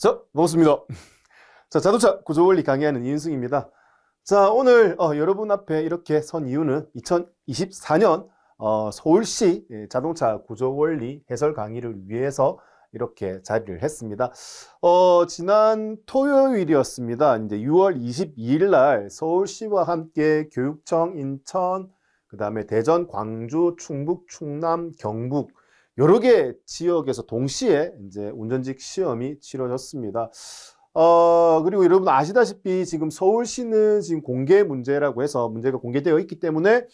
자, 반갑습니다. 자, 자동차 구조 원리 강의하는 이은승입니다. 자, 오늘 어, 여러분 앞에 이렇게 선 이유는 2024년 어, 서울시 예, 자동차 구조 원리 해설 강의를 위해서 이렇게 자리를 했습니다. 어, 지난 토요일이었습니다. 이제 6월 22일 날 서울시와 함께 교육청, 인천, 그 다음에 대전, 광주, 충북, 충남, 경북 여러 개 지역에서 동시에 이제 운전직 시험이 치러졌습니다. 어, 그리고 여러분 아시다시피 지금 서울시는 지금 공개 문제라고 해서 문제가 공개되어 있기 때문에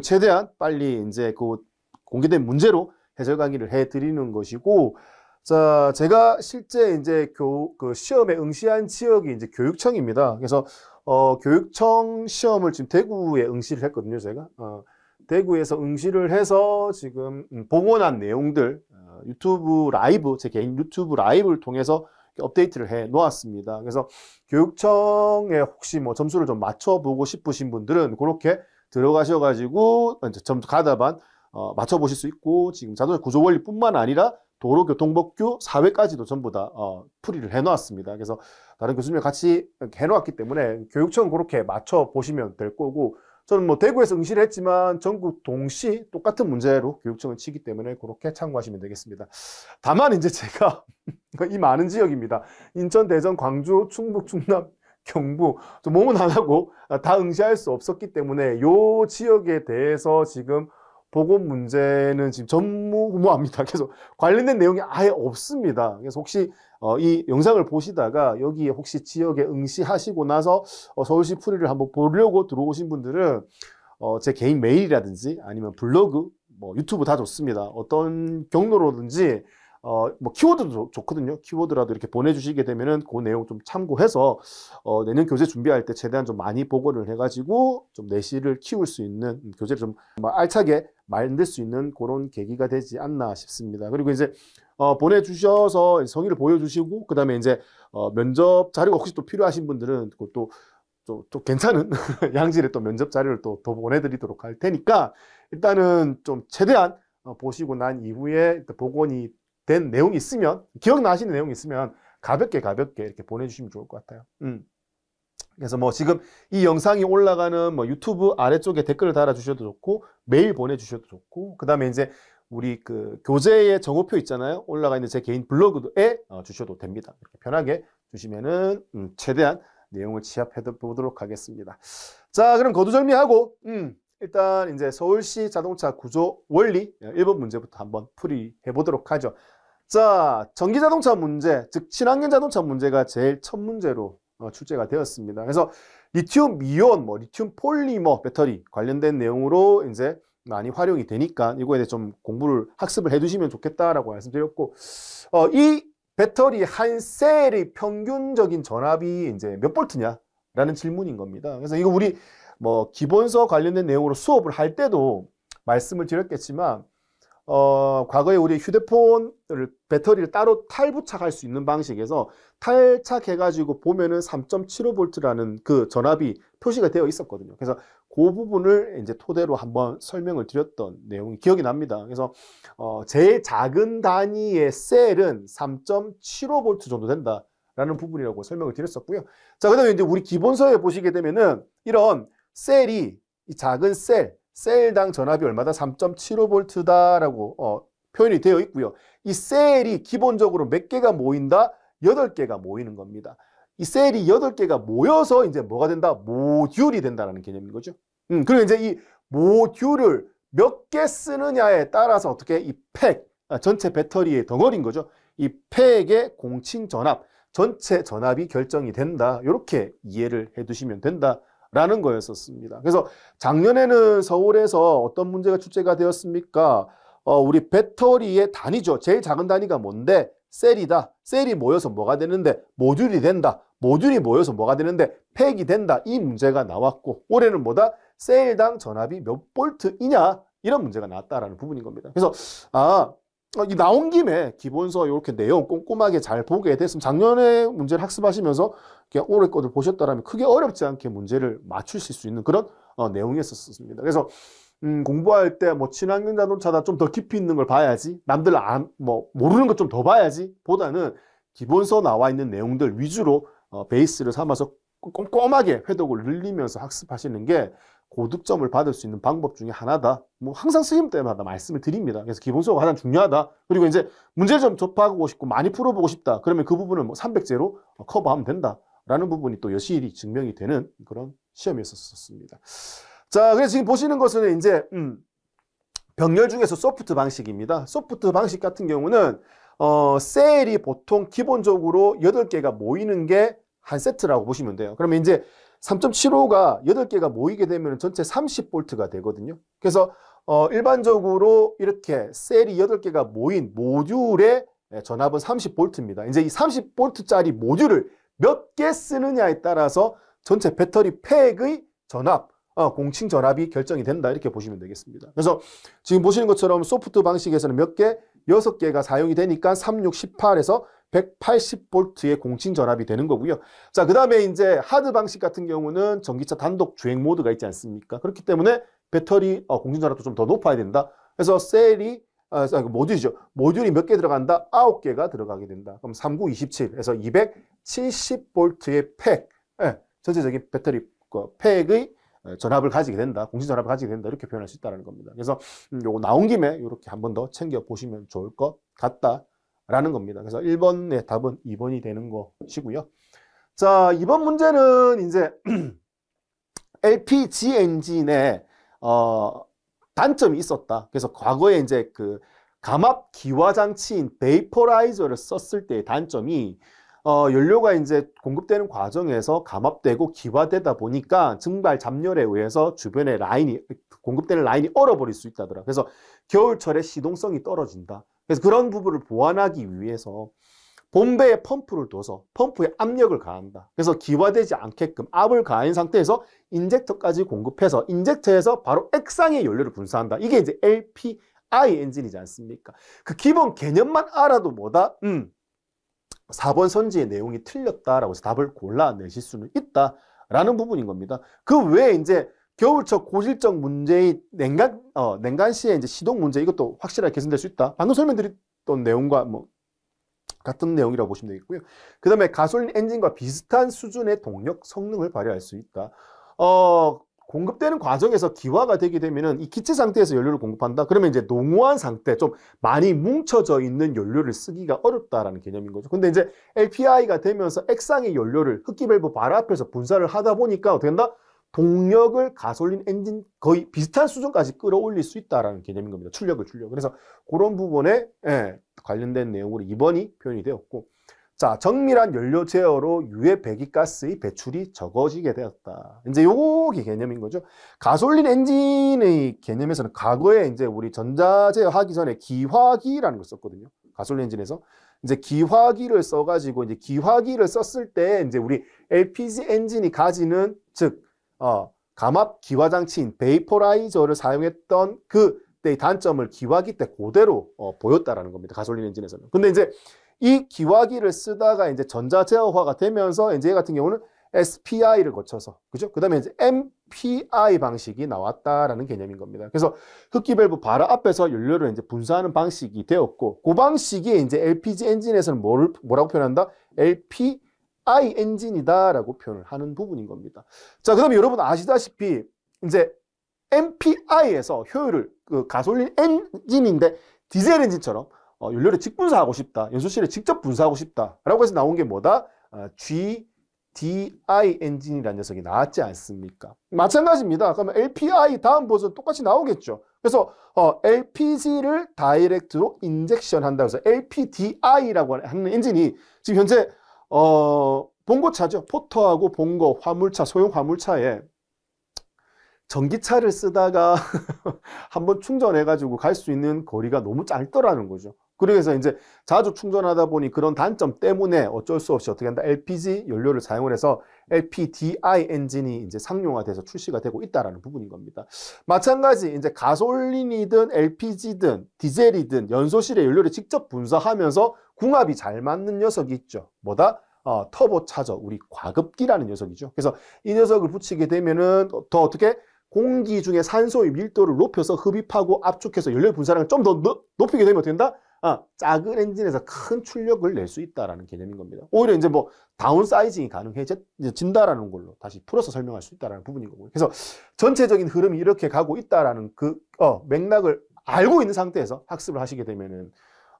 최대한 빨리 이제 그 공개된 문제로 해설 강의를 해 드리는 것이고 자, 제가 실제 이제 교, 그 시험에 응시한 지역이 이제 교육청입니다. 그래서, 어, 교육청 시험을 지금 대구에 응시를 했거든요, 제가. 어, 대구에서 응시를 해서 지금 음, 봉헌한 내용들 어, 유튜브 라이브, 제 개인 유튜브 라이브를 통해서 업데이트를 해 놓았습니다. 그래서 교육청에 혹시 뭐 점수를 좀 맞춰보고 싶으신 분들은 그렇게 들어가셔가지고 어, 점수 가다반 어, 맞춰보실 수 있고 지금 자동차 구조 원리뿐만 아니라 도로교통법규, 사회까지도 전부 다 어, 풀이를 해놓았습니다. 그래서 다른 교수님과 같이 해놓았기 때문에 교육청 은 그렇게 맞춰보시면 될 거고 저는 뭐 대구에서 응시를 했지만 전국 동시 똑같은 문제로 교육청을 치기 때문에 그렇게 참고하시면 되겠습니다. 다만 이제 제가 이 많은 지역입니다. 인천, 대전, 광주, 충북, 충남, 경북 몸은 안 하고 다 응시할 수 없었기 때문에 요 지역에 대해서 지금 보건 문제는 지금 전무후무합니다. 계속 관련된 내용이 아예 없습니다. 그래서 혹시 어, 이 영상을 보시다가 여기에 혹시 지역에 응시하시고 나서 어, 서울시 풀이를 한번 보려고 들어오신 분들은 어, 제 개인 메일이라든지 아니면 블로그, 뭐 유튜브 다 좋습니다. 어떤 경로로든지 어, 뭐 키워드도 좋, 좋거든요. 키워드라도 이렇게 보내주시게 되면은 그 내용 좀 참고해서 어, 내년 교재 준비할 때 최대한 좀 많이 보고를 해가지고 좀 내실을 키울 수 있는 음, 교재를 좀 뭐 알차게 만들 수 있는 그런 계기가 되지 않나 싶습니다. 그리고 이제 어, 보내주셔서 성의를 보여주시고 그 다음에 이제 어, 면접 자료가 혹시 또 필요하신 분들은 그것도 또, 또 괜찮은 양질의 또 면접 자료를 또, 더 보내드리도록 할 테니까 일단은 좀 최대한 어, 보시고 난 이후에 복원이 된 내용이 있으면 기억나시는 내용이 있으면 가볍게 가볍게 이렇게 보내주시면 좋을 것 같아요. 음. 그래서 뭐 지금 이 영상이 올라가는 뭐 유튜브 아래쪽에 댓글을 달아주셔도 좋고 메일 보내주셔도 좋고 그 다음에 이제 우리 그 교재의 정보표 있잖아요 올라가 있는 제 개인 블로그에 어, 주셔도 됩니다 이렇게 편하게 주시면은 음 최대한 내용을 취합해 보도록 하겠습니다 자 그럼 거두절미하고 음 일단 이제 서울시 자동차 구조 원리 1번 예, 문제부터 한번 풀이해 보도록 하죠 자 전기자동차 문제 즉 친환경 자동차 문제가 제일 첫 문제로 어, 출제가 되었습니다. 그래서 리튬 이온, 뭐 리튬 폴리머 배터리 관련된 내용으로 이제 많이 활용이 되니까 이거에 대해 좀 공부를 학습을 해두시면 좋겠다라고 말씀드렸고 어, 이 배터리 한 셀의 평균적인 전압이 이제 몇 볼트냐라는 질문인 겁니다. 그래서 이거 우리 뭐 기본서 관련된 내용으로 수업을 할 때도 말씀을 드렸겠지만 어, 과거에 우리 휴대폰을 배터리를 따로 탈부착할 수 있는 방식에서 탈착해가지고 보면은 3.75V라는 그 전압이 표시가 되어 있었거든요. 그래서 그 부분을 이제 토대로 한번 설명을 드렸던 내용이 기억이 납니다. 그래서 어, 제일 작은 단위의 셀은 3.75V 정도 된다라는 부분이라고 설명을 드렸었고요. 자, 그다음에 이제 우리 기본서에 보시게 되면은 이런 셀이 이 작은 셀 셀당 전압이 얼마다 3.75V다라고 어, 표현이 되어 있고요. 이 셀이 기본적으로 몇 개가 모인다? 8개가 모이는 겁니다. 이 셀이 8개가 모여서 이제 뭐가 된다? 모듈이 된다라는 개념인 거죠. 음, 그리고 이제 이 모듈을 몇 개 쓰느냐에 따라서 어떻게 이 팩, 아, 전체 배터리의 덩어리인 거죠. 이 팩의 공칭 전압, 전체 전압이 결정이 된다. 이렇게 이해를 해 두시면 된다. 라는 거였었습니다. 그래서 작년에는 서울에서 어떤 문제가 출제가 되었습니까? 어, 우리 배터리의 단위죠. 제일 작은 단위가 뭔데? 셀이다. 셀이 모여서 뭐가 되는데? 모듈이 된다. 모듈이 모여서 뭐가 되는데? 팩이 된다. 이 문제가 나왔고 올해는 뭐다? 셀당 전압이 몇 볼트이냐? 이런 문제가 나왔다라는 부분인 겁니다. 그래서 아 어, 이 나온 김에 기본서 이렇게 내용 꼼꼼하게 잘 보게 됐으면 작년에 문제를 학습하시면서 올해 것을 보셨다면 크게 어렵지 않게 문제를 맞추실 수 있는 그런 어, 내용이었었습니다. 그래서 음, 공부할 때 뭐 친환경 자동차다 좀 더 깊이 있는 걸 봐야지 남들 안, 뭐 모르는 것 좀 더 봐야지 보다는 기본서 나와 있는 내용들 위주로 어, 베이스를 삼아서 꼼꼼하게 회독을 늘리면서 학습하시는 게 고득점을 받을 수 있는 방법 중에 하나다. 뭐 항상 수임 때마다 말씀을 드립니다. 그래서 기본수가 가장 중요하다. 그리고 이제 문제점 접하고 싶고 많이 풀어보고 싶다. 그러면 그 부분을 뭐 300제로 커버하면 된다. 라는 부분이 또 여실히 증명이 되는 그런 시험이었었습니다. 자, 그래서 지금 보시는 것은 이제 음, 병렬 중에서 소프트 방식입니다. 소프트 방식 같은 경우는 어, 셀이 보통 기본적으로 8개가 모이는 게 한 세트라고 보시면 돼요. 그러면 이제 3.75가 8개가 모이게 되면 전체 30볼트가 되거든요. 그래서 어, 일반적으로 이렇게 셀이 8개가 모인 모듈의 예, 전압은 30볼트입니다. 이제 이 30볼트짜리 모듈을 몇 개 쓰느냐에 따라서 전체 배터리 팩의 전압, 어, 공칭 전압이 결정이 된다 이렇게 보시면 되겠습니다. 그래서 지금 보시는 것처럼 소프트 방식에서는 몇 개? 6개가 사용이 되니까 3618에서 180볼트의 공신 전압이 되는 거고요. 자, 그 다음에 이제 하드 방식 같은 경우는 전기차 단독 주행 모드가 있지 않습니까? 그렇기 때문에 배터리 어, 공신 전압도 좀 더 높아야 된다. 그래서 셀이 어, 아, 그 모듈이죠. 모듈이 몇 개 들어간다? 9개가 들어가게 된다. 그럼 3927에서 270볼트의 팩, 예, 전체적인 배터리 그 팩의 어, 전압을 가지게 된다. 공신 전압을 가지게 된다. 이렇게 표현할 수 있다는 겁니다. 그래서 음, 요거 나온 김에 이렇게 한 번 더 챙겨 보시면 좋을 것 같다. 라는 겁니다. 그래서 1번의 답은 2번이 되는 것이고요. 자, 이번 문제는 이제 l p g 엔진에 어, 단점이 있었다. 그래서 과거에 이제 그 감압 기화 장치인 베이퍼라이저를 썼을 때의 단점이 어, 연료가 이제 공급되는 과정에서 감압되고 기화되다 보니까 증발 잡열에 의해서 주변의 라인이 공급되는 라인이 얼어버릴 수 있다더라. 그래서 겨울철에 시동성이 떨어진다. 그래서 그런 부분을 보완하기 위해서 본배에 펌프를 둬서 펌프에 압력을 가한다. 그래서 기화되지 않게끔 압을 가한 상태에서 인젝터까지 공급해서 인젝터에서 바로 액상의 연료를 분사한다. 이게 이제 LPI 엔진이지 않습니까? 그 기본 개념만 알아도 뭐다? 음, 4번 선지의 내용이 틀렸다라고 해서 답을 골라내실 수는 있다라는 부분인 겁니다. 그 외에 이제 겨울철 고질적 문제인 냉간 어, 냉간 시에 이제 시동 문제 이것도 확실하게 개선될 수 있다. 방금 설명드렸던 내용과 뭐 같은 내용이라고 보시면 되겠고요. 그 다음에 가솔린 엔진과 비슷한 수준의 동력 성능을 발휘할 수 있다. 어, 공급되는 과정에서 기화가 되게 되면은 이 기체 상태에서 연료를 공급한다. 그러면 이제 농후한 상태, 좀 많이 뭉쳐져 있는 연료를 쓰기가 어렵다라는 개념인 거죠. 근데 이제 LPI가 되면서 액상의 연료를 흡기 밸브 바로 앞에서 분사를 하다 보니까 어떻게 된다? 동력을 가솔린 엔진 거의 비슷한 수준까지 끌어올릴 수 있다라는 개념인 겁니다. 출력을 출력. 그래서 그런 부분에 예, 관련된 내용으로 2번이 표현이 되었고 자 정밀한 연료 제어로 유해 배기가스의 배출이 적어지게 되었다. 이제 요게 개념인 거죠. 가솔린 엔진의 개념에서는 과거에 이제 우리 전자 제어하기 전에 기화기라는 걸 썼거든요. 가솔린 엔진에서 이제 기화기를 써가지고 이제 기화기를 썼을 때 이제 우리 LPG 엔진이 가지는 즉 어, 감압 기화 장치인 베이퍼라이저를 사용했던 그때의 단점을 기화기 때 그대로 어, 보였다라는 겁니다. 가솔린 엔진에서는. 근데 이제 이 기화기를 쓰다가 이제 전자 제어화가 되면서 이제 같은 경우는 SPI를 거쳐서 그죠? 그다음에 이제 MPI 방식이 나왔다라는 개념인 겁니다. 그래서 흡기 밸브 바로 앞에서 연료를 이제 분사하는 방식이 되었고 그 방식이 이제 LPG 엔진에서는 뭐를 뭐라고 표현한다? LP I 엔진이다라고 표현을 하는 부분인 겁니다. 자, 그다음에 여러분 아시다시피 이제 MPI에서 효율을 그 가솔린 엔진인데 디젤 엔진처럼 어, 연료를 직분사하고 싶다. 연소실에 직접 분사하고 싶다라고 해서 나온 게 뭐다? 어, 아, GDI 엔진이라는 녀석이 나왔지 않습니까? 마찬가지입니다. 그러면 LPI 다음 버전 똑같이 나오겠죠. 그래서 어, LPG를 다이렉트로 인젝션 한다 그래서 LPDI라고 하는 엔진이 지금 현재 어, 봉고차죠. 포터하고 봉고, 화물차, 소형 화물차에 전기차를 쓰다가 한번 충전해가지고 갈 수 있는 거리가 너무 짧더라는 거죠. 그래서 이제 자주 충전하다 보니 그런 단점 때문에 어쩔 수 없이 어떻게 한다 LPG 연료를 사용을 해서 LPDI 엔진이 이제 상용화돼서 출시가 되고 있다라는 부분인 겁니다. 마찬가지 이제 가솔린이든 LPG든 디젤이든 연소실에 연료를 직접 분사하면서 궁합이 잘 맞는 녀석이 있죠. 뭐다? 어, 터보차저, 우리 과급기라는 녀석이죠. 그래서 이 녀석을 붙이게 되면은 더 어떻게 공기 중에 산소의 밀도를 높여서 흡입하고 압축해서 연료 분산량을 좀 더 높이게 되면 어떻게 된다? 아, 작은 엔진에서 큰 출력을 낼 수 있다라는 개념인 겁니다. 오히려 이제 뭐 다운사이징이 가능해진다라는 걸로 다시 풀어서 설명할 수 있다라는 부분인 거고요. 그래서 전체적인 흐름이 이렇게 가고 있다라는 그 어, 맥락을 알고 있는 상태에서 학습을 하시게 되면은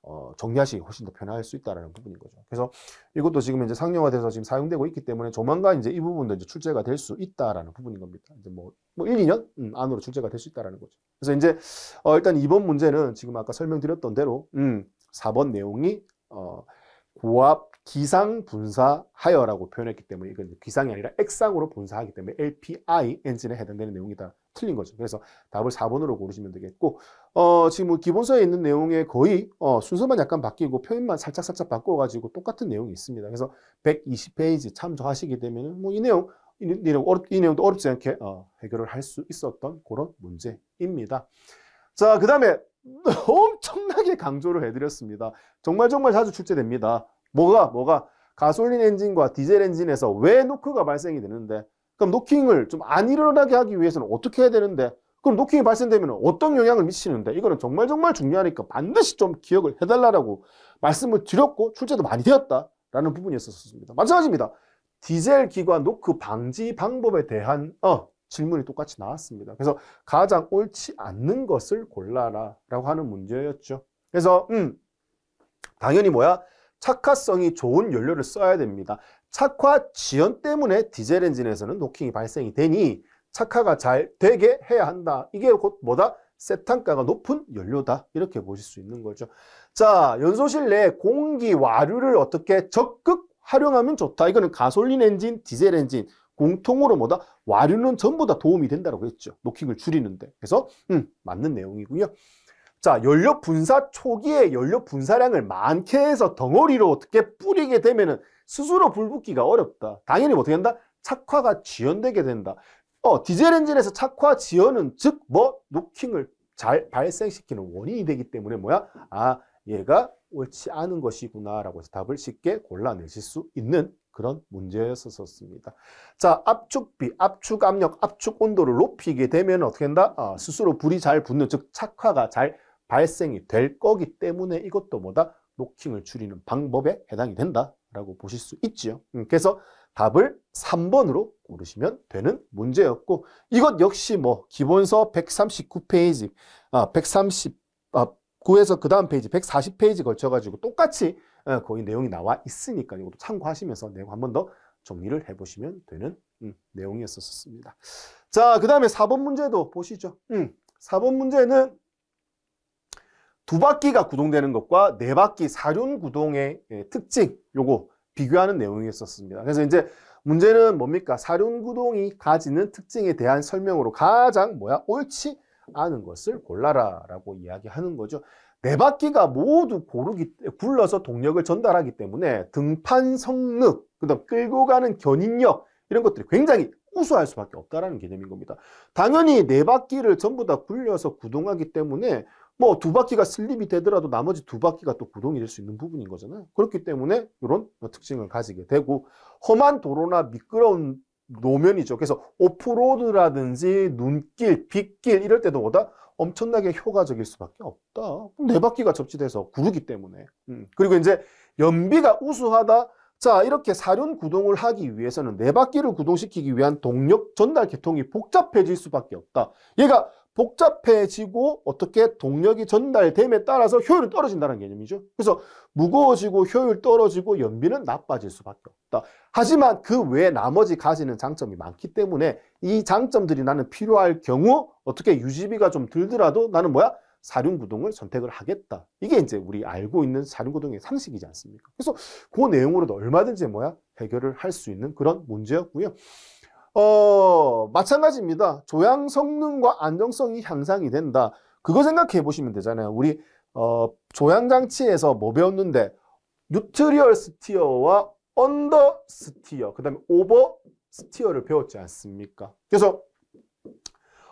어, 정리하시기 훨씬 더 편할 수 있다는 부분인 거죠. 그래서 이것도 지금 이제 상용화돼서 지금 사용되고 있기 때문에 조만간 이제 이 부분도 이제 출제가 될 수 있다라는 부분인 겁니다. 이제 뭐, 뭐 1, 2년 음, 안으로 출제가 될 수있다는 거죠. 그래서 이제 어, 일단 이번 문제는 지금 아까 설명드렸던 대로 음, 4번 내용이 어, 고압 기상 분사하여라고 표현했기 때문에 이건 기상이 아니라 액상으로 분사하기 때문에 LPI 엔진에 해당되는 내용이다. 틀린 거죠. 그래서 답을 4번으로 고르시면 되겠고 어, 지금 뭐 기본서에 있는 내용에 거의 어, 순서만 약간 바뀌고 표현만 살짝 살짝 바꿔가지고 똑같은 내용이 있습니다. 그래서 120페이지 참조하시게 되면 뭐이 내용 이, 이, 내용 어렵, 이 내용도 어렵지 않게 어, 해결을 할 수 있었던 그런 문제입니다. 자, 그 다음에 엄청나게 강조를 해드렸습니다. 정말 정말 자주 출제됩니다. 뭐가 뭐가 가솔린 엔진과 디젤 엔진에서 왜 노크가 발생이 되는데 그럼 노킹을 좀 안 일어나게 하기 위해서는 어떻게 해야 되는데 그럼 노킹이 발생되면 어떤 영향을 미치는데 이거는 정말 정말 중요하니까 반드시 좀 기억을 해달라고 말씀을 드렸고 출제도 많이 되었다라는 부분이 었었습니다 마찬가지입니다. 디젤 기관 노크 방지 방법에 대한 어, 질문이 똑같이 나왔습니다. 그래서 가장 옳지 않는 것을 골라라 라고 하는 문제였죠. 그래서 음 당연히 뭐야? 착화성이 좋은 연료를 써야 됩니다. 착화 지연 때문에 디젤 엔진에서는 노킹이 발생이 되니 착화가 잘 되게 해야 한다. 이게 곧 뭐다? 세탄가가 높은 연료다. 이렇게 보실 수 있는 거죠. 자, 연소실 내 공기 와류를 어떻게 적극 활용하면 좋다. 이거는 가솔린 엔진, 디젤 엔진 공통으로 뭐다? 와류는 전부 다 도움이 된다고 했죠. 노킹을 줄이는데. 그래서 음, 맞는 내용이고요. 자, 연료 분사 초기에 연료 분사량을 많게 해서 덩어리로 어떻게 뿌리게 되면은 스스로 불붙기가 어렵다. 당연히 뭐 어떻게 한다 착화가 지연되게 된다. 어, 디젤 엔진에서 착화 지연은 즉 뭐 노킹을 잘 발생시키는 원인이 되기 때문에 뭐야? 아, 얘가 옳지 않은 것이구나라고 해서 답을 쉽게 골라내실 수 있는 그런 문제였었습니다. 자, 압축비, 압축 압력, 압축 온도를 높이게 되면 어떻게 한다? 아, 스스로 불이 잘 붙는, 즉 착화가 잘 발생이 될 거기 때문에 이것도 뭐다? 노킹을 줄이는 방법에 해당이 된다라고 보실 수 있지요. 음, 그래서 답을 3번으로 고르시면 되는 문제였고 이것 역시 뭐 기본서 139페이지 아1 3 9에서 아, 그 다음 페이지 140페이지 걸쳐가지고 똑같이 아, 거의 내용이 나와 있으니까 이것도 참고하시면서 내용 한번 더 정리를 해보시면 되는 음, 내용이었었습니다. 자, 그 다음에 4번 문제도 보시죠. 음, 4번 문제는 두 바퀴가 구동되는 것과 네 바퀴 사륜 구동의 예, 특징 요거 비교하는 내용이었었습니다. 그래서 이제 문제는 뭡니까? 사륜구동이 가지는 특징에 대한 설명으로 가장 뭐야? 옳지 않은 것을 골라라 라고 이야기하는 거죠. 네 바퀴가 모두 고르기, 굴러서 동력을 전달하기 때문에 등판 성능, 그 다음 끌고 가는 견인력, 이런 것들이 굉장히 우수할 수밖에 없다라는 개념인 겁니다. 당연히 네 바퀴를 전부 다 굴려서 구동하기 때문에 뭐두 바퀴가 슬립이 되더라도 나머지 두 바퀴가 또 구동이 될 수 있는 부분인 거잖아요. 그렇기 때문에 이런 특징을 가지게 되고 험한 도로나 미끄러운 노면이죠. 그래서 오프로드라든지 눈길, 빗길 이럴 때도 보다 엄청나게 효과적일 수밖에 없다. 네 바퀴가 접지돼서 구르기 때문에. 음. 그리고 이제 연비가 우수하다. 자 이렇게 사륜 구동을 하기 위해서는 네 바퀴를 구동시키기 위한 동력 전달 계통이 복잡해질 수밖에 없다. 얘가 복잡해지고 어떻게 동력이 전달됨에 따라서 효율이 떨어진다는 개념이죠. 그래서 무거워지고 효율 떨어지고 연비는 나빠질 수밖에 없다. 하지만 그 외에 나머지 가지는 장점이 많기 때문에 이 장점들이 나는 필요할 경우 어떻게 유지비가 좀 들더라도 나는 뭐야? 사륜구동을 선택을 하겠다. 이게 이제 우리 알고 있는 사륜구동의 상식이지 않습니까? 그래서 그 내용으로도 얼마든지 뭐야? 해결을 할 수 있는 그런 문제였고요. 어, 마찬가지입니다. 조향 성능과 안정성이 향상이 된다. 그거 생각해 보시면 되잖아요. 우리 어, 조향 장치에서 뭐 배웠는데 뉴트리얼 스티어와 언더 스티어, 그다음에 오버 스티어를 배웠지 않습니까? 그래서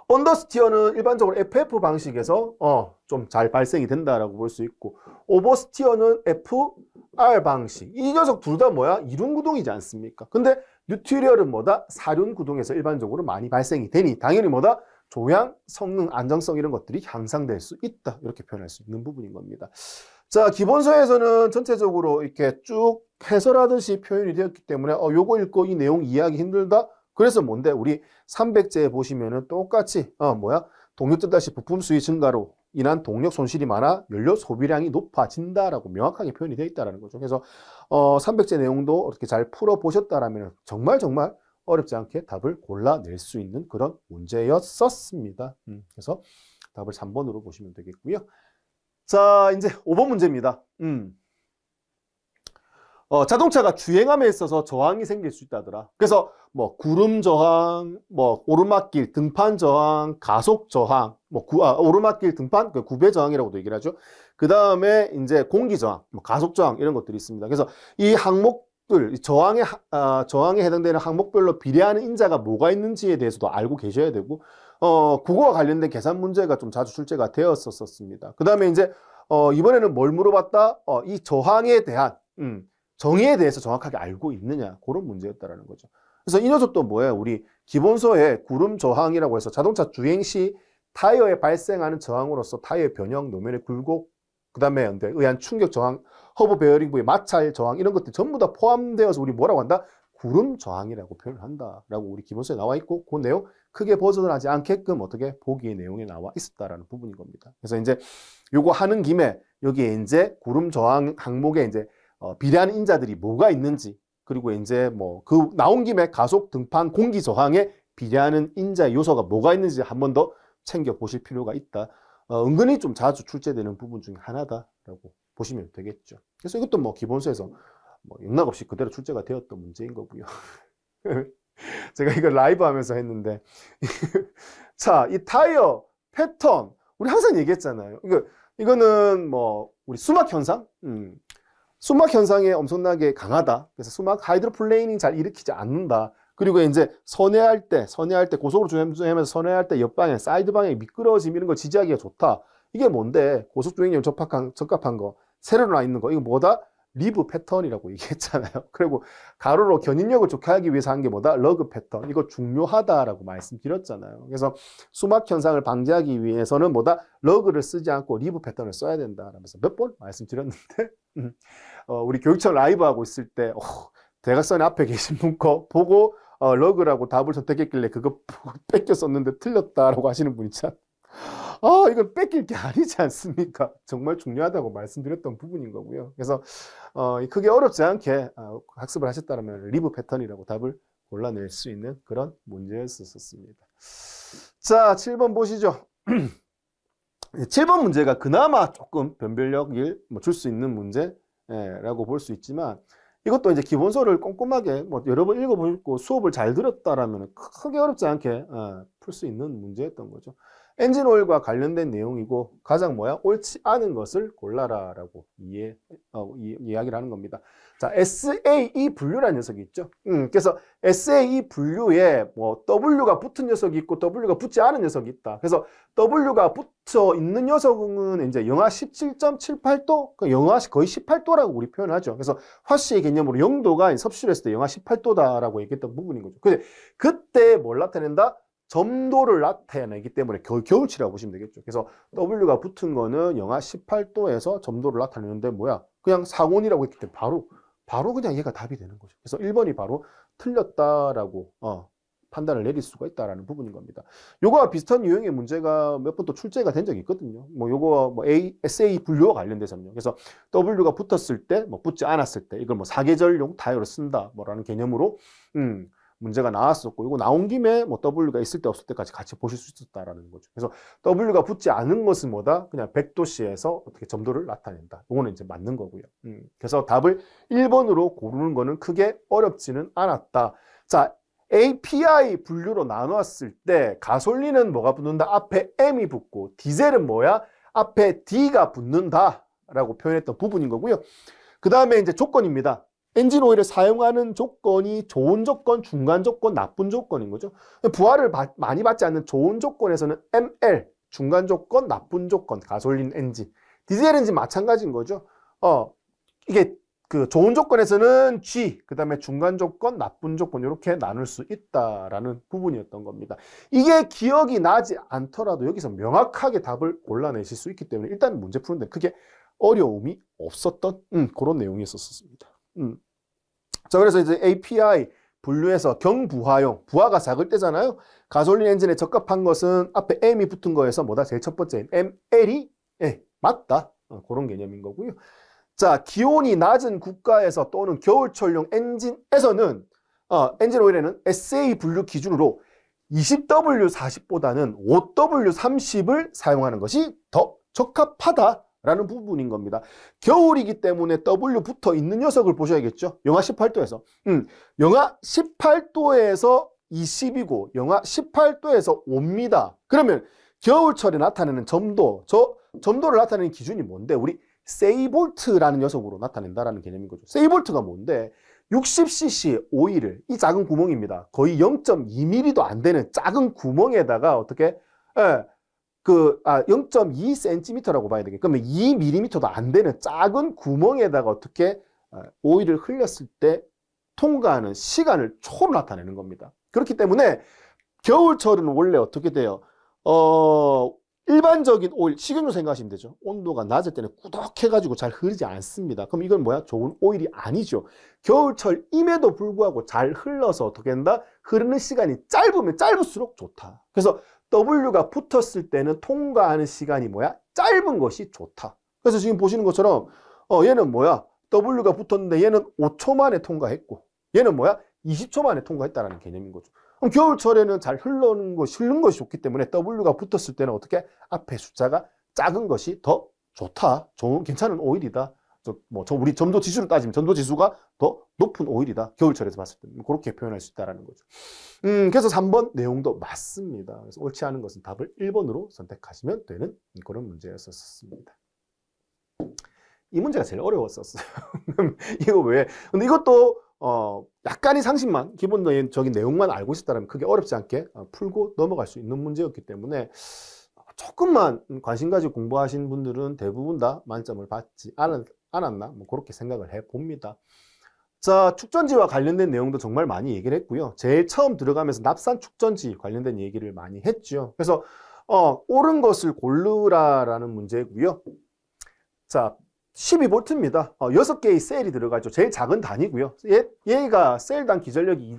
언더 스티어는 일반적으로 FF 방식에서 어, 좀 잘 발생이 된다라고 볼 수 있고 오버 스티어는 FR 방식. 이 녀석 둘 다 뭐야? 이륜구동이지 않습니까? 근데 뉴트리얼은 뭐다? 사륜 구동에서 일반적으로 많이 발생이 되니 당연히 뭐다? 조향, 성능, 안정성 이런 것들이 향상될 수 있다. 이렇게 표현할 수 있는 부분인 겁니다. 자, 기본서에서는 전체적으로 이렇게 쭉 해설하듯이 표현이 되었기 때문에 어, 요거 읽고 이 내용 이해하기 힘들다? 그래서 뭔데? 우리 300제 보시면은 똑같이 어, 뭐야? 동력 뜻다시 부품 수위 증가로 인한 동력 손실이 많아 연료 소비량이 높아진다라고 명확하게 표현이 되어 있다는 라 거죠. 그래서 어, 300제 내용도 어떻게 잘 풀어보셨다라면 정말 정말 어렵지 않게 답을 골라낼 수 있는 그런 문제였었습니다. 음, 그래서 답을 3번으로 보시면 되겠고요. 자, 이제 5번 문제입니다. 음. 어, 자동차가 주행함에 있어서 저항이 생길 수 있다더라. 그래서 뭐 구름 저항, 뭐 오르막길 등판 저항, 가속 저항, 뭐 구, 아, 오르막길 등판 그 구배 저항이라고도 얘기를 하죠. 그 다음에 이제 공기 저항, 뭐 가속 저항 이런 것들이 있습니다. 그래서 이 항목들 저항에 아, 저항에 해당되는 항목별로 비례하는 인자가 뭐가 있는지에 대해서도 알고 계셔야 되고 어, 국어와 관련된 계산 문제가 좀 자주 출제가 되었었습니다. 그 다음에 이제 어, 이번에는 뭘 물어봤다? 어, 이 저항에 대한 음, 정의에 대해서 정확하게 알고 있느냐 그런 문제였다라는 거죠. 그래서 이 녀석도 뭐예요? 우리 기본서에 구름 저항이라고 해서 자동차 주행 시 타이어에 발생하는 저항으로서 타이어 변형, 노면의 굴곡, 그 다음에 의한 충격 저항, 허브 베어링 부위 마찰 저항 이런 것들 전부 다 포함되어서 우리 뭐라고 한다? 구름 저항이라고 표현을 한다라고 우리 기본서에 나와 있고 그 내용 크게 버전을 하지 않게끔 어떻게 보기의 내용이 나와 있었다라는 부분인 겁니다. 그래서 이제 요거 하는 김에 여기에 이제 구름 저항 항목에 이제 어, 비례한 인자들이 뭐가 있는지 그리고 이제 뭐 그 나온 김에 가속 등판 공기 저항에 비례하는 인자 요소가 뭐가 있는지 한 번 더 챙겨 보실 필요가 있다. 어, 은근히 좀 자주 출제되는 부분 중에 하나다라고 보시면 되겠죠. 그래서 이것도 뭐 기본서에서 뭐 영락 없이 그대로 출제가 되었던 문제인 거고요. 제가 이걸 라이브 하면서 했는데 자, 이 타이어 패턴 우리 항상 얘기했잖아요. 이거, 이거는 뭐 우리 수막 현상? 음, 수막 현상에 엄청나게 강하다. 그래서 수막 하이드로플레이닝 잘 일으키지 않는다. 그리고 이제 선회할 때, 선회할 때 고속으로 주행하면서 선회할 때옆방에 사이드 방에 미끄러짐 이런 거 지지하기가 좋다. 이게 뭔데? 고속 주행용 적합한 적합한 거 세로로 나 있는 거 이거 뭐다? 리브 패턴이라고 얘기했잖아요. 그리고 가로로 견인력을 좋게 하기 위해서 한 게 뭐다? 러그 패턴. 이거 중요하다라고 말씀드렸잖아요. 그래서 수막 현상을 방지하기 위해서는 뭐다? 러그를 쓰지 않고 리브 패턴을 써야 된다라면서 몇 번 말씀드렸는데 음, 어, 우리 교육청 라이브 하고 있을 때 어, 대각선 앞에 계신 분 거 보고 어, 러그라고 답을 선택했길래 그거 뺏겼었는데 틀렸다라고 하시는 분있잖 어, 아, 이건 뺏길 게 아니지 않습니까? 정말 중요하다고 말씀드렸던 부분인 거고요. 그래서 어, 크게 어렵지 않게 어, 학습을 하셨다면 리브 패턴이라고 답을 골라낼 수 있는 그런 문제였었습니다. 자, 7번 보시죠. 7번 문제가 그나마 조금 변별력을 뭐, 줄수 있는 문제라고 볼 수 있지만 이것도 이제 기본서를 꼼꼼하게 뭐 여러 번 읽어보고 수업을 잘 들었다라면 크게 어렵지 않게 어, 풀 수 있는 문제였던 거죠. 엔진 오일과 관련된 내용이고 가장 뭐야? 옳지 않은 것을 골라라라고 이해 어, 이, 이야기를 하는 겁니다. 자, SAE 분류라는 녀석이 있죠. 음, 그래서 SAE 분류에 뭐 W가 붙은 녀석이 있고 W가 붙지 않은 녀석이 있다. 그래서 W가 붙어 있는 녀석은 이제 영하 17.78도, 그 영하 거의 18도라고 우리 표현하죠. 그래서 화씨의 개념으로 영도가 섭씨를 했을 때 영하 18도다라고 얘기했던 부분인 거죠. 근데 그때 뭘 나타낸다? 점도를 나타내기 때문에 겨울, 겨울치라고 보시면 되겠죠. 그래서 W가 붙은 거는 영하 18도에서 점도를 나타내는데 뭐야? 그냥 상온이라고 했기 때문에 바로 바로 그냥 얘가 답이 되는 거죠. 그래서 1번이 바로 틀렸다라고 어, 판단을 내릴 수가 있다라는 부분인 겁니다. 요거와 비슷한 유형의 문제가 몇 번 또 출제가 된 적이 있거든요. 뭐 요거 뭐 A, SA 분류와 관련돼서는요. 그래서 W가 붙었을 때, 뭐 붙지 않았을 때, 이걸 뭐 사계절용 타이어를 쓴다, 뭐라는 개념으로, 음, 문제가 나왔었고 이거 나온 김에 뭐 W가 있을 때 없을 때까지 같이 보실 수 있었다라는 거죠. 그래서 W가 붙지 않은 것은 뭐다? 그냥 백도씨에서 어떻게 점도를 나타낸다. 이거는 이제 맞는 거고요. 음. 그래서 답을 1번으로 고르는 거는 크게 어렵지는 않았다. 자, API 분류로 나눴을 때 가솔린은 뭐가 붙는다? 앞에 M이 붙고 디젤은 뭐야? 앞에 D가 붙는다라고 표현했던 부분인 거고요. 그 다음에 이제 조건입니다. 엔진 오일을 사용하는 조건이 좋은 조건, 중간 조건, 나쁜 조건인 거죠. 부하를 바, 많이 받지 않는 좋은 조건에서는 ML, 중간 조건, 나쁜 조건, 가솔린 엔진. 디젤 엔진 마찬가지인 거죠. 어, 이게 그 좋은 조건에서는 G, 그 다음에 중간 조건, 나쁜 조건 이렇게 나눌 수 있다라는 부분이었던 겁니다. 이게 기억이 나지 않더라도 여기서 명확하게 답을 골라내실 수 있기 때문에 일단 문제 푸는데 크게 어려움이 없었던 음, 그런 내용이었었습니다. 음. 자, 그래서 이제 API 분류해서 경부화용 부하가 작을 때잖아요. 가솔린 엔진에 적합한 것은 앞에 M이 붙은 거에서 뭐다? 제일 첫 번째 M, L이 예, 맞다. 어, 그런 개념인 거고요. 자, 기온이 낮은 국가에서 또는 겨울철용 엔진에서는 어, 엔진 오일에는 SA 분류 기준으로 20W40보다는 5W30을 사용하는 것이 더 적합하다. 라는 부분인 겁니다. 겨울이기 때문에 W 붙어 있는 녀석을 보셔야겠죠. 영하 18도에서. 음, 영하 18도에서 20이고 영하 18도에서 5입니다. 그러면 겨울철에 나타내는 점도, 저 점도를 나타내는 기준이 뭔데? 우리 세이볼트라는 녀석으로 나타낸다라는 개념인 거죠. 세이볼트가 뭔데? 60cc 오일을 이 작은 구멍입니다. 거의 0.2mm도 안 되는 작은 구멍에다가 어떻게 예, 그, 아, 0.2cm라고 봐야 되겠네. 그러면 2mm도 안 되는 작은 구멍에다가 어떻게 아, 오일을 흘렸을 때 통과하는 시간을 초로 나타내는 겁니다. 그렇기 때문에 겨울철은 원래 어떻게 돼요? 어, 일반적인 오일, 식용유 생각하시면 되죠. 온도가 낮을 때는 꾸덕해가지고 잘 흐르지 않습니다. 그럼 이건 뭐야? 좋은 오일이 아니죠. 겨울철임에도 불구하고 잘 흘러서 어떻게 된다? 흐르는 시간이 짧으면 짧을수록 좋다. 그래서 W가 붙었을 때는 통과하는 시간이 뭐야? 짧은 것이 좋다. 그래서 지금 보시는 것처럼 어, 얘는 뭐야? W가 붙었는데 얘는 5초 만에 통과했고 얘는 뭐야? 20초 만에 통과했다라는 개념인 거죠. 그럼 겨울철에는 잘 흘러는 것이, 흐른 것이 좋기 때문에 W가 붙었을 때는 어떻게? 앞에 숫자가 작은 것이 더 좋다. 좋은, 괜찮은 오일이다. 저, 뭐, 저 우리 점도 지수를 따지면 점도 지수가 더 높은 오일이다. 겨울철에서 봤을 때. 음, 그렇게 표현할 수 있다는 거죠. 음, 그래서 3번 내용도 맞습니다. 그래서 옳지 않은 것은 답을 1번으로 선택하시면 되는 그런 문제였었습니다. 이 문제가 제일 어려웠었어요. 이거 왜? 근데 이것도 어, 약간의 상식만, 기본적인 내용만 알고 있었다면 그게 어렵지 않게 어, 풀고 넘어갈 수 있는 문제였기 때문에 조금만 관심 가지고 공부하신 분들은 대부분 다 만점을 받지 않았, 않았나? 뭐 그렇게 생각을 해 봅니다. 자, 축전지와 관련된 내용도 정말 많이 얘기를 했고요. 제일 처음 들어가면서 납산 축전지 관련된 얘기를 많이 했죠. 그래서 어, 옳은 것을 고르라라는 문제고요. 자, 12V입니다. 어, 6개의 셀이 들어가죠. 제일 작은 단위고요. 얘, 얘가 셀당 기전력이 2.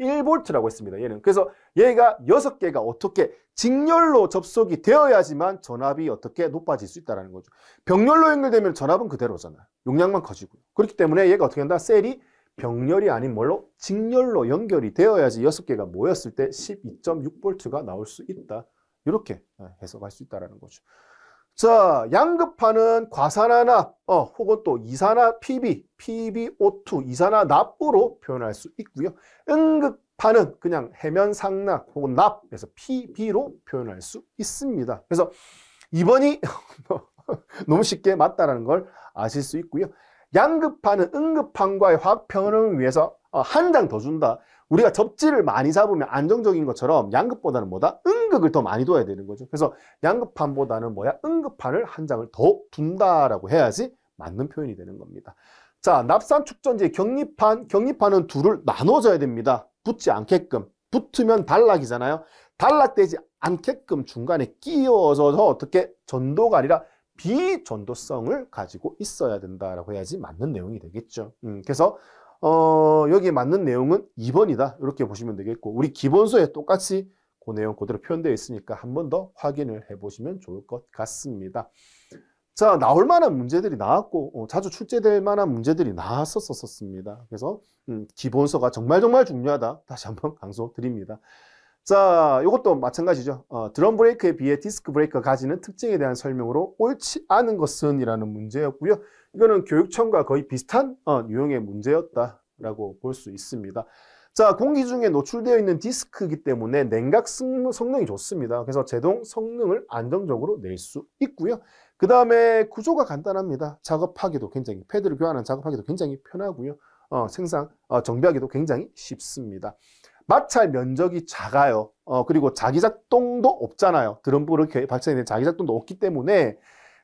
1볼트라고 했습니다. 얘는. 그래서 얘가 6개가 어떻게 직렬로 접속이 되어야지만 전압이 어떻게 높아질 수 있다는 거죠. 병렬로 연결되면 전압은 그대로잖아요. 용량만 커지고 그렇기 때문에 얘가 어떻게 한다? 셀이 병렬이 아닌 뭘로? 직렬로 연결이 되어야지 6개가 모였을 때 12.6V가 나올 수 있다. 이렇게 아, 해석할 수 있다는 거죠. 자, 양극판는과산화나 어, 혹은 또 이산화 PB, PbO2, 이산화납으로 표현할 수 있고요. 응극판는 그냥 해면 상납 혹은 납, 그래서 PB로 표현할 수 있습니다. 그래서 2번이 뭐 너무 쉽게 맞다라는 걸 아실 수 있고요. 양극판는 응급판과의 화평을 위해서 어, 한장 더 준다. 우리가 접지를 많이 잡으면 안정적인 것처럼 양극보다는 뭐다? 응 간극을 더 많이 둬야 되는 거죠. 그래서 양극판보다는 뭐야? 응급판을 한 장을 더 둔다라고 해야지 맞는 표현이 되는 겁니다. 자, 납산 축전지의 격리판, 격리판은 둘을 나눠줘야 됩니다. 붙지 않게끔. 붙으면 단락이잖아요. 단락되지 않게끔 중간에 끼워서 져 어떻게 전도가 아니라 비전도성을 가지고 있어야 된다라고 해야지 맞는 내용이 되겠죠. 음, 그래서 어, 여기에 맞는 내용은 2번이다. 이렇게 보시면 되겠고 우리 기본서에 똑같이 그 내용 그대로 표현되어 있으니까 한 번 더 확인을 해보시면 좋을 것 같습니다. 자, 나올 만한 문제들이 나왔고 어, 자주 출제될 만한 문제들이 나왔었었습니다. 그래서 음, 기본서가 정말 정말 중요하다. 다시 한 번 강조 드립니다. 자, 이것도 마찬가지죠. 어, 드럼 브레이크에 비해 디스크 브레이크가 가지는 특징에 대한 설명으로 옳지 않은 것은 이라는 문제였고요. 이거는 교육청과 거의 비슷한 어, 유형의 문제였다라고 볼 수 있습니다. 자, 공기 중에 노출되어 있는 디스크이기 때문에 냉각 성능이 좋습니다. 그래서 제동 성능을 안정적으로 낼 수 있고요. 그 다음에 구조가 간단합니다. 작업하기도 굉장히, 패드를 교환하는 작업하기도 굉장히 편하고요. 어, 생산, 어, 정비하기도 굉장히 쉽습니다. 마찰 면적이 작아요. 어, 그리고 자기작동도 없잖아요. 드럼불을 발생된 자기작동도 없기 때문에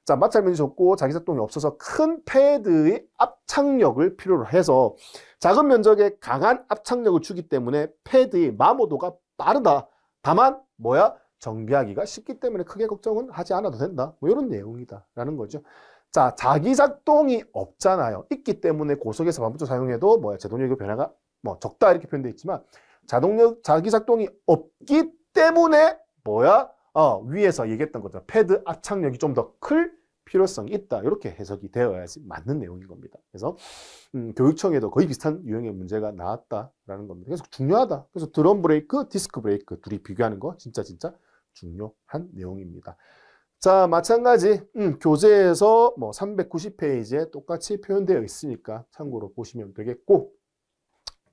자, 마찰면이 적고 자기작동이 없어서 큰 패드의 압착력을 필요로 해서 작은 면적에 강한 압착력을 주기 때문에 패드의 마모도가 빠르다. 다만 뭐야? 정비하기가 쉽기 때문에 크게 걱정은 하지 않아도 된다. 뭐 이런 내용이다라는 거죠. 자, 자기작동이 없잖아요. 있기 때문에 고속에서 반부터 사용해도 뭐야? 제동력의 변화가 뭐 적다 이렇게 표현되어 있지만 자동력 자기작동이 없기 때문에 뭐야? 어, 위에서 얘기했던 거죠. 패드 압착력이 좀더클 필요성이 있다. 이렇게 해석이 되어야지 맞는 내용인 겁니다. 그래서 음, 교육청에도 거의 비슷한 유형의 문제가 나왔다라는 겁니다. 그래서 중요하다. 그래서 드럼 브레이크, 디스크 브레이크 둘이 비교하는 거 진짜 진짜 중요한 내용입니다. 자, 마찬가지 음, 교재에서 뭐 390페이지에 똑같이 표현되어 있으니까 참고로 보시면 되겠고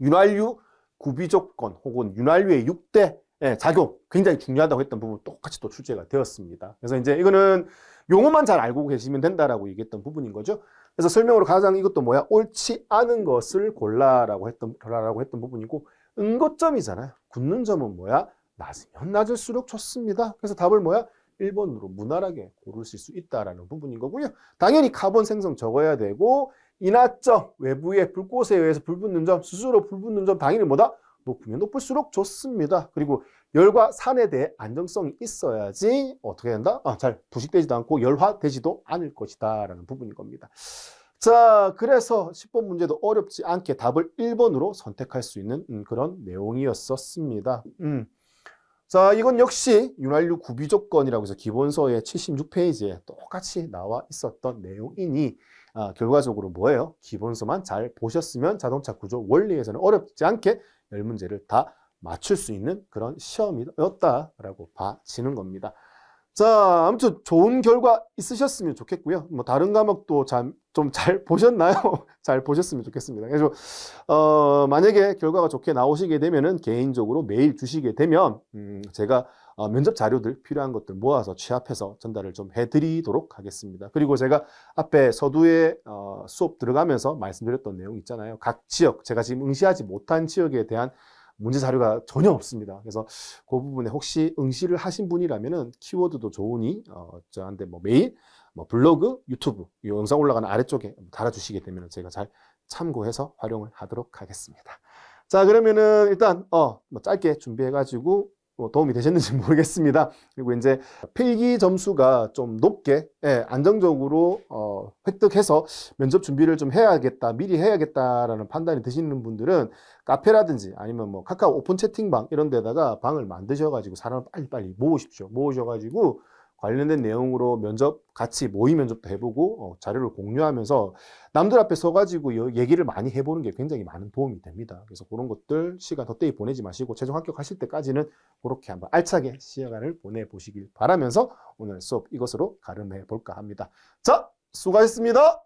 윤활유 구비 조건 혹은 윤활유의 6대 예, 작용 굉장히 중요하다고 했던 부분 똑같이 또 출제가 되었습니다. 그래서 이제 이거는 용어만 잘 알고 계시면 된다라고 얘기했던 부분인 거죠. 그래서 설명으로 가장 이것도 뭐야? 옳지 않은 것을 골라라고 했던, 골라라고 했던 부분이고, 응거점이잖아요. 굳는 점은 뭐야? 낮으면 낮을수록 좋습니다. 그래서 답을 뭐야? 1번으로 무난하게 고르실 수 있다라는 부분인 거고요. 당연히 카본 생성 적어야 되고, 인하점, 외부의 불꽃에 의해서 불붙는 점, 스스로 불붙는 점 당연히 뭐다? 높으면 높을수록 좋습니다. 그리고 열과 산에 대해 안정성이 있어야지 어떻게 된다? 아, 잘 부식되지도 않고 열화되지도 않을 것이다 라는 부분인 겁니다. 자, 그래서 10번 문제도 어렵지 않게 답을 1번으로 선택할 수 있는 음, 그런 내용이었었습니다. 음. 자, 이건 역시 윤활유 구비 조건이라고 해서 기본서의 76페이지에 똑같이 나와 있었던 내용이니 아, 결과적으로 뭐예요? 기본서만 잘 보셨으면 자동차 구조 원리에서는 어렵지 않게 열 문제를 다 맞출 수 있는 그런 시험이었다라고 봐지는 겁니다. 자, 아무튼 좋은 결과 있으셨으면 좋겠고요. 뭐 다른 과목도 좀 잘 보셨나요? 잘 보셨으면 좋겠습니다. 그래서 어, 만약에 결과가 좋게 나오시게 되면은 개인적으로 메일 주시게 되면 음, 제가 어, 면접 자료들 필요한 것들 모아서 취합해서 전달을 좀 해드리도록 하겠습니다. 그리고 제가 앞에 서두에 어, 수업 들어가면서 말씀드렸던 내용 있잖아요. 각 지역, 제가 지금 응시하지 못한 지역에 대한 문제 자료가 전혀 없습니다. 그래서 그 부분에 혹시 응시를 하신 분이라면은 키워드도 좋으니 어, 저한테 뭐 메일, 뭐 블로그, 유튜브 이 영상 올라가는 아래쪽에 달아주시게 되면 제가 잘 참고해서 활용을 하도록 하겠습니다. 자 그러면은 일단 어, 뭐 짧게 준비해가지고 뭐 도움이 되셨는지 모르겠습니다. 그리고 이제 필기 점수가 좀 높게 예, 안정적으로 어, 획득해서 면접 준비를 좀 해야겠다, 미리 해야겠다라는 판단이 드시는 분들은 카페라든지 아니면 뭐 카카오 오픈 채팅방 이런 데다가 방을 만드셔가지고 사람을 빨리빨리 모으십시오. 모으셔가지고 관련된 내용으로 면접 같이 모의 면접도 해보고 어, 자료를 공유하면서 남들 앞에 서가지고 얘기를 많이 해보는 게 굉장히 많은 도움이 됩니다. 그래서 그런 것들 시간 더대이 보내지 마시고 최종 합격하실 때까지는 그렇게 한번 알차게 시간을 보내보시길 바라면서 오늘 수업 이것으로 가름해 볼까 합니다. 자, 수고하셨습니다.